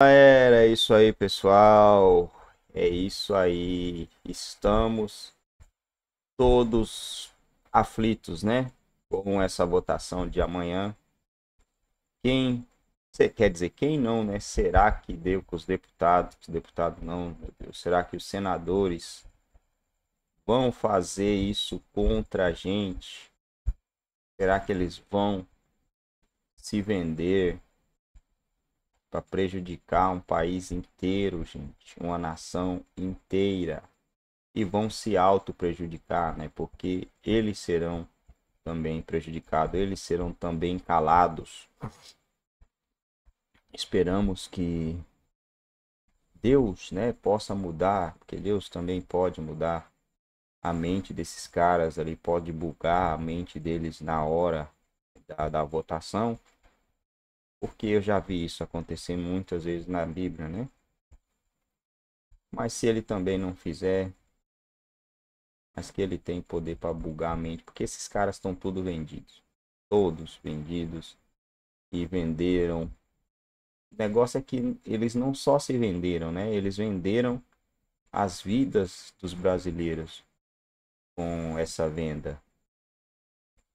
Galera, é isso aí, pessoal. É isso aí. Estamos todos aflitos, né? Com essa votação de amanhã. Quem, quer dizer, quem não, né? Será que deu com os deputados? Deputado não, meu Deus. Será que os senadores vão fazer isso contra a gente? Será que eles vão se vender? para prejudicar um país inteiro, gente, uma nação inteira. E vão se auto-prejudicar, né? Porque eles serão também prejudicados, eles serão também calados. Esperamos que Deus, né, possa mudar, porque Deus também pode mudar a mente desses caras ali, pode bugar a mente deles na hora da, da votação porque eu já vi isso acontecer muitas vezes na Bíblia, né? Mas se ele também não fizer, mas que ele tem poder para bugar a mente, porque esses caras estão todos vendidos, todos vendidos e venderam. O negócio é que eles não só se venderam, né? Eles venderam as vidas dos brasileiros com essa venda.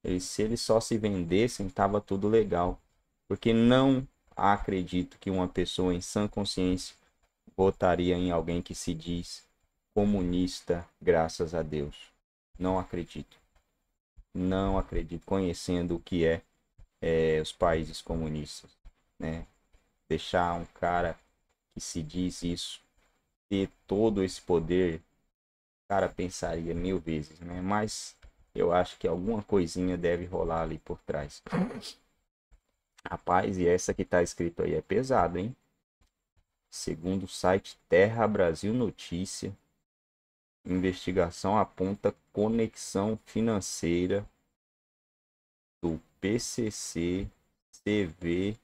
E se eles só se vendessem, estava tudo legal porque não acredito que uma pessoa em sã consciência votaria em alguém que se diz comunista, graças a Deus. Não acredito. Não acredito, conhecendo o que é, é os países comunistas. Né? Deixar um cara que se diz isso ter todo esse poder, o cara pensaria mil vezes, né? Mas eu acho que alguma coisinha deve rolar ali por trás. Rapaz, e essa que tá escrito aí é pesado, hein? Segundo o site Terra Brasil Notícia, investigação aponta conexão financeira do PCC TV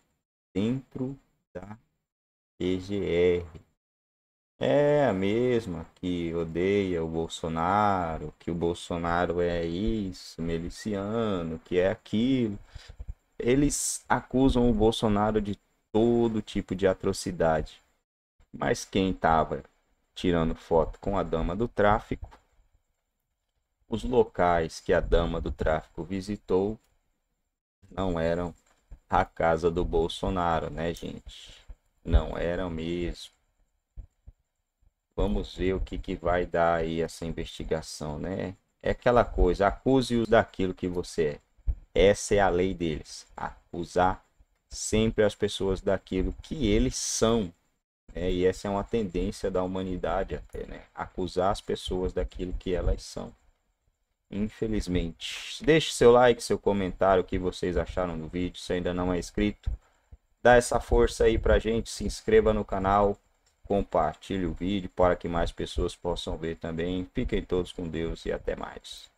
dentro da EGR. É a mesma que odeia o Bolsonaro, que o Bolsonaro é isso, miliciano, que é aquilo. Eles acusam o Bolsonaro de todo tipo de atrocidade. Mas quem estava tirando foto com a dama do tráfico, os locais que a dama do tráfico visitou não eram a casa do Bolsonaro, né, gente? Não eram mesmo. Vamos ver o que, que vai dar aí essa investigação, né? É aquela coisa, acuse-os daquilo que você é. Essa é a lei deles. Acusar sempre as pessoas daquilo que eles são. Né? E essa é uma tendência da humanidade até, né? Acusar as pessoas daquilo que elas são. Infelizmente. Deixe seu like, seu comentário, o que vocês acharam do vídeo. Se ainda não é inscrito, dá essa força aí pra gente. Se inscreva no canal, compartilhe o vídeo para que mais pessoas possam ver também. Fiquem todos com Deus e até mais.